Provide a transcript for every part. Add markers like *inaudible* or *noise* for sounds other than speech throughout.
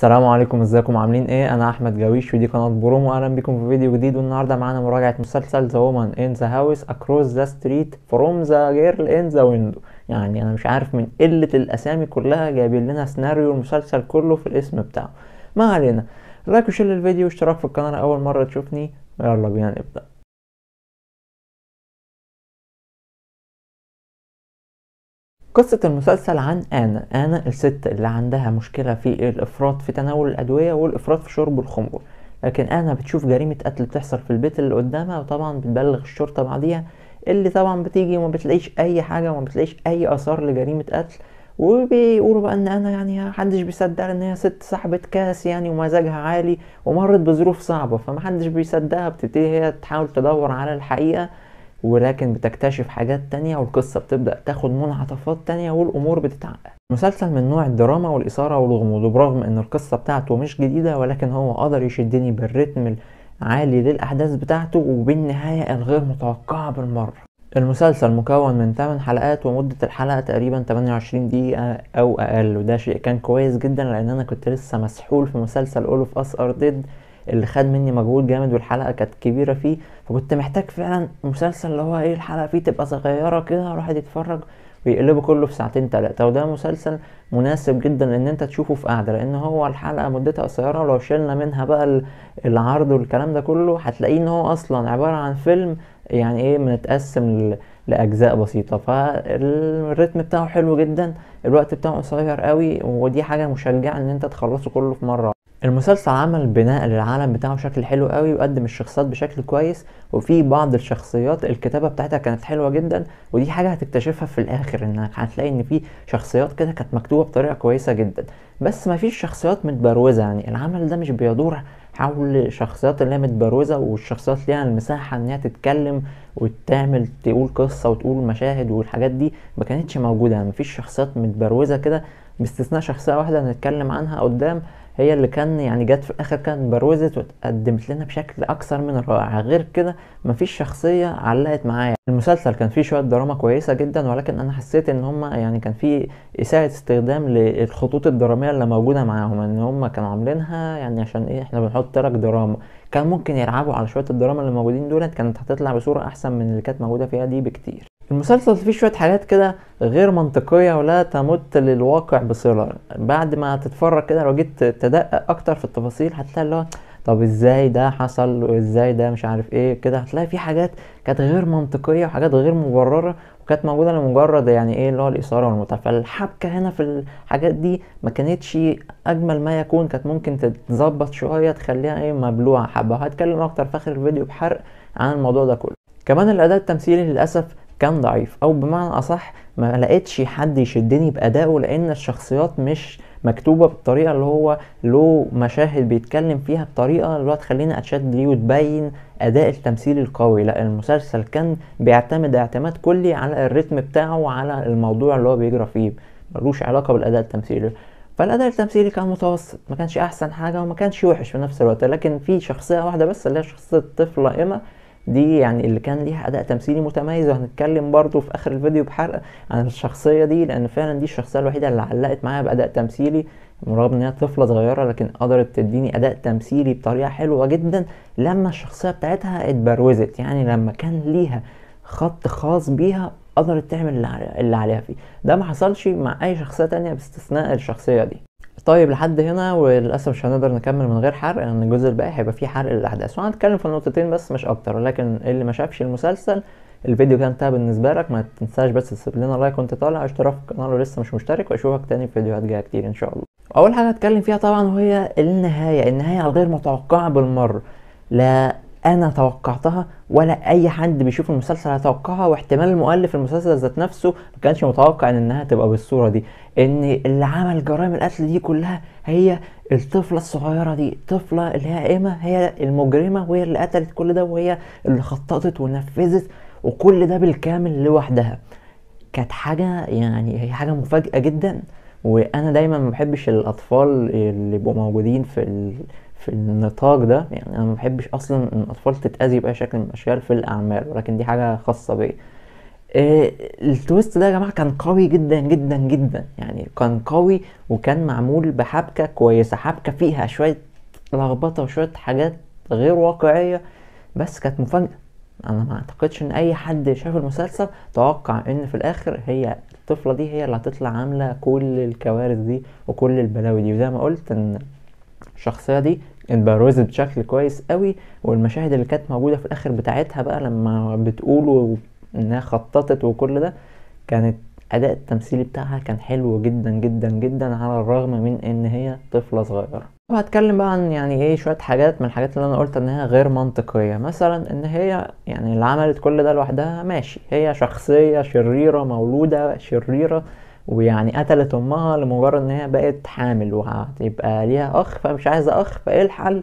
السلام عليكم ازيكم عاملين ايه انا احمد جاويش ودي قناه برومو اهلا بكم في فيديو جديد والنهارده معانا مراجعه مسلسل ذا وومن ان ذا هاوس اكروس ذا ستريت فروم ذا جيرل ان ذا ويندو يعني انا مش عارف من قله الاسامي كلها جايبين لنا سيناريو المسلسل كله في الاسم بتاعه ما علينا لايك وشير للفيديو واشتراك في القناه اول مره تشوفني يلا بينا نبدا قصة المسلسل عن أنا أنا الست اللي عندها مشكلة في الإفراط في تناول الأدوية والإفراط في شرب الخمور لكن أنا بتشوف جريمة قتل بتحصل في البيت اللي قدامها وطبعا بتبلغ الشرطة بعديها اللي طبعا بتيجي وما بتلاقيش أي حاجة وما بتلاقيش أي آثار لجريمة قتل وبيقولوا بقى ان انا يعني محدش بيصدقها ان هي ست صاحبة كاس يعني ومزاجها عالي ومرت بظروف صعبة فمحدش بيصدقها بتبتدي هي تحاول تدور على الحقيقة ولكن بتكتشف حاجات تانية والقصة بتبدأ تاخد منعطفات تانية والأمور بتتعقد مسلسل من نوع الدراما والإثارة والغموض وبرغم أن القصة بتاعته مش جديدة ولكن هو قدر يشدني بالريتم العالي للأحداث بتاعته وبالنهاية الغير متوقعة بالمرة المسلسل مكون من 8 حلقات ومدة الحلقة تقريبا 28 دقيقة أو أقل وده شيء كان كويس جدا لأن أنا كنت لسه مسحول في مسلسل All of Us Are Dead اللي خد مني مجهود جامد والحلقه كانت كبيره فيه فكنت محتاج فعلا مسلسل اللي هو ايه الحلقه فيه تبقى صغيره كده الواحد يتفرج ويقلبه كله في ساعتين تلاتة وده مسلسل مناسب جدا ان انت تشوفه في قعدة لان هو الحلقة مدتها قصيرة ولو شلنا منها بقى العرض والكلام ده كله هتلاقيه ان هو اصلا عبارة عن فيلم يعني ايه متقسم لاجزاء بسيطة فالريتم بتاعه حلو جدا الوقت بتاعه قصير قوي ودي حاجة مشجعة ان انت تخلصه كله في مرة المسلسل عمل بناء للعالم بتاعه بشكل حلو قوي وقدم الشخصيات بشكل كويس وفي بعض الشخصيات الكتابه بتاعتها كانت حلوه جدا ودي حاجه هتكتشفها في الاخر انك هتلاقي ان في شخصيات كده كانت مكتوبه بطريقه كويسه جدا بس مفيش شخصيات متبروزه يعني العمل ده مش بيدور حول الشخصيات اللي هي متبروزه والشخصيات ليها المساحه انها تتكلم وتعمل تقول قصه وتقول مشاهد والحاجات دي ما كانتش موجوده يعني مفيش شخصيات متبروزه كده باستثناء شخصيه واحده هنتكلم عنها قدام هي اللي كان يعني جت في الاخر كانت بروزت واتقدمت لنا بشكل اكثر من رائع غير كده مفيش شخصيه علقت معايا المسلسل كان فيه شويه دراما كويسه جدا ولكن انا حسيت ان هما يعني كان فيه اساءه استخدام للخطوط الدراميه اللي موجوده معاهم ان هما كانوا عاملينها يعني عشان ايه احنا بنحط ترك دراما كان ممكن يلعبوا على شويه الدراما اللي موجودين دولت كانت هتطلع بصوره احسن من اللي كانت موجوده فيها دي بكتير المسلسل فيه شوية حاجات كده غير منطقية ولا تمت للواقع بصلة بعد ما تتفرج كده لو جيت تدقق أكتر في التفاصيل هتلاقي اللي هو طب ازاي ده حصل وازاي ده مش عارف ايه كده هتلاقي في حاجات كانت غير منطقية وحاجات غير مبررة وكانت موجودة لمجرد يعني ايه اللي هو الإثارة والمتعة فالحبكة هنا في الحاجات دي ما كانتش أجمل ما يكون كانت ممكن تتظبط شوية تخليها ايه مبلوعة حبة وهتكلم أكتر في آخر الفيديو بحرق عن الموضوع ده كله كمان الأداء التمثيلي للأسف كان ضعيف او بمعنى اصح ما لقيتش حد يشدني بادائه لان الشخصيات مش مكتوبه بالطريقه اللي هو له مشاهد بيتكلم فيها بطريقه اللي هو تخليني اتشد ليه وتبين اداء التمثيل القوي لا المسلسل كان بيعتمد اعتماد كلي على الريتم بتاعه وعلى الموضوع اللي هو بيجرى فيه ملوش علاقه بالاداء التمثيلي فالاداء التمثيلي كان متوسط ما كانش احسن حاجه وما كانش وحش في نفس الوقت لكن في شخصيه واحده بس اللي هي شخصيه طفلة ايما دي يعني اللي كان ليها اداء تمثيلي متميز وهنتكلم برضو في اخر الفيديو بحرقه عن الشخصيه دي لان فعلا دي الشخصيه الوحيده اللي علقت معايا باداء تمثيلي رغم ان هي طفله صغيره لكن قدرت تديني اداء تمثيلي بطريقه حلوه جدا لما الشخصيه بتاعتها اتبروزت يعني لما كان ليها خط خاص بيها قدرت تعمل اللي عليها فيه ده ما حصلش مع اي شخصيه تانية باستثناء الشخصيه دي طيب لحد هنا وللاسف مش هنقدر نكمل من غير حرق لان الجزء الباقي هيبقى فيه حرق للاحداث وهنتكلم في النقطتين بس مش اكتر ولكن اللي ما شافش المسلسل الفيديو كان انتهى بالنسبه لك ما تنساش بس تسيب لنا لايك وانت طالع اشتراك في القناه لو لسه مش مشترك واشوفك تاني في فيديوهات جايه كتير ان شاء الله اول حاجه هتكلم فيها طبعا وهي النهايه النهايه الغير متوقعه بالمره لا انا توقعتها ولا اي حد بيشوف المسلسل هيتوقعها واحتمال المؤلف المسلسل ذات نفسه ما كانش متوقع ان انها تبقى بالصوره دي ان اللي عمل جرائم القتل دي كلها هي الطفله الصغيره دي الطفله اللي هي ايما هي المجرمه وهي اللي قتلت كل ده وهي اللي خططت ونفذت وكل ده بالكامل لوحدها كانت حاجه يعني هي حاجه مفاجاه جدا وانا دايما ما بحبش الاطفال اللي يبقوا موجودين في ال... في النطاق ده يعني انا ما بحبش اصلا ان الاطفال تتاذي باي شكل من الاشكال في الاعمال ولكن دي حاجه خاصه بيا آه، التويست ده يا جماعه كان قوي جدا جدا جدا يعني كان قوي وكان معمول بحبكه كويسه حبكه فيها شويه لخبطه وشويه حاجات غير واقعيه بس كانت مفاجاه انا ما اعتقدش ان اي حد شاف المسلسل توقع ان في الاخر هي الطفله دي هي اللي هتطلع عامله كل الكوارث دي وكل البلاوي دي وزي ما قلت ان الشخصيه دي اتبروزت بشكل كويس قوي والمشاهد اللي كانت موجوده في الاخر بتاعتها بقى لما بتقول انها خططت وكل ده كانت اداء التمثيلي بتاعها كان حلو جدا جدا جدا على الرغم من ان هي طفله صغيره وهتكلم بقى عن يعني ايه شويه حاجات من الحاجات اللي انا قلت انها غير منطقيه مثلا ان هي يعني اللي عملت كل ده لوحدها ماشي هي شخصيه شريره مولوده شريره ويعني قتلت امها لمجرد ان هي بقت حامل وهتبقى ليها اخ فمش عايزه اخ فايه الحل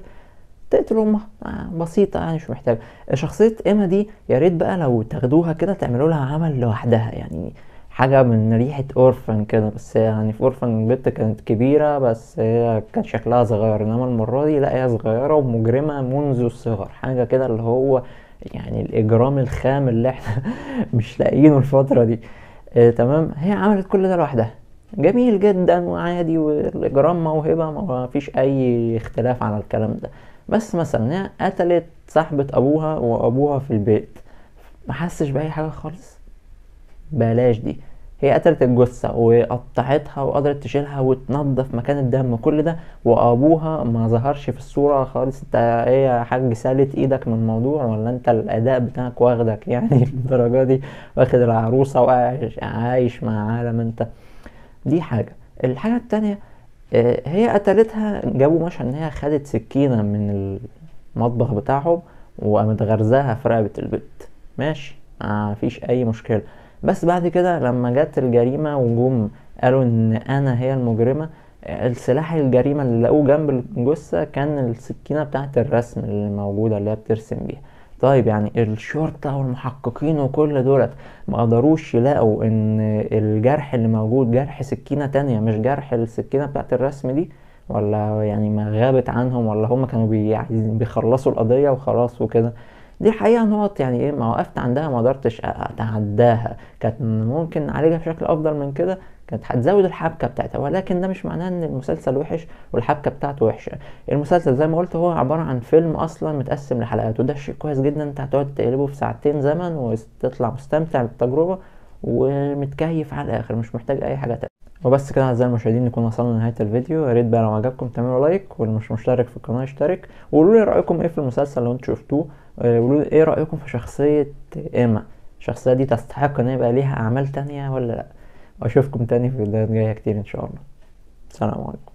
تقتل امها آه، بسيطه يعني مش محتاجه شخصيه ايما دي يا ريت بقى لو تاخدوها كده تعملوا لها عمل لوحدها يعني حاجه من ريحه اورفن كده بس يعني في اورفن البت كانت كبيره بس هي كان شكلها صغير انما المره دي لا هي صغيره ومجرمه منذ الصغر حاجه كده اللي هو يعني الاجرام الخام اللي احنا *laughs* مش لاقيينه الفتره دي آه تمام هي عملت كل ده لوحدها جميل جدا وعادي والاجرام موهبه ما فيش اي اختلاف على الكلام ده بس مثلا هي يعني قتلت صاحبة أبوها وأبوها في البيت ما حسش بأي حاجة خالص بلاش دي هي قتلت الجثة وقطعتها وقدرت تشيلها وتنظف مكان الدم كل ده وأبوها ما ظهرش في الصورة خالص انت ايه يا حاج سالت ايدك من الموضوع ولا انت الأداء بتاعك واخدك يعني *laughs* للدرجة دي واخد العروسة وعايش مع عالم انت دي حاجة الحاجة التانية آه، هي قتلتها جابوا مشهد ان هي خدت سكينه من المطبخ بتاعهم وقامت غرزاها في رقبه البت ماشي ما فيش اي مشكله بس بعد كده لما جت الجريمه وجم قالوا ان انا هي المجرمه السلاح الجريمه اللي لقوه جنب الجثه كان السكينه بتاعه الرسم اللي موجوده اللي هي بترسم بيها طيب يعني الشرطة والمحققين وكل دولت ما قدروش يلاقوا ان الجرح اللي موجود جرح سكينة تانية مش جرح السكينة بتاعت الرسم دي ولا يعني ما غابت عنهم ولا هم كانوا يعني بيخلصوا القضية وخلاص وكده دي حقيقة نقط يعني ايه ما وقفت عندها ما قدرتش اتعداها كانت ممكن نعالجها بشكل افضل من كده كانت هتزود الحبكه بتاعتها ولكن ده مش معناه ان المسلسل وحش والحبكه بتاعته وحشه المسلسل زي ما قلت هو عباره عن فيلم اصلا متقسم لحلقات وده شيء كويس جدا انت هتقعد تقلبه في ساعتين زمن وتطلع مستمتع بالتجربه ومتكيف على الاخر مش محتاج اي حاجه تانية وبس كده اعزائي المشاهدين نكون وصلنا لنهايه الفيديو يا ريت بقى لو عجبكم تعملوا لايك واللي مش مشترك في القناه يشترك وقولوا لي رايكم ايه في المسلسل لو انتوا شفتوه آه، قولوا لي ايه رايكم في شخصيه ايما الشخصيه دي تستحق ان يبقى ليها اعمال تانية ولا لا واشوفكم تاني في فيديوهات جايه كتير ان شاء الله سلام عليكم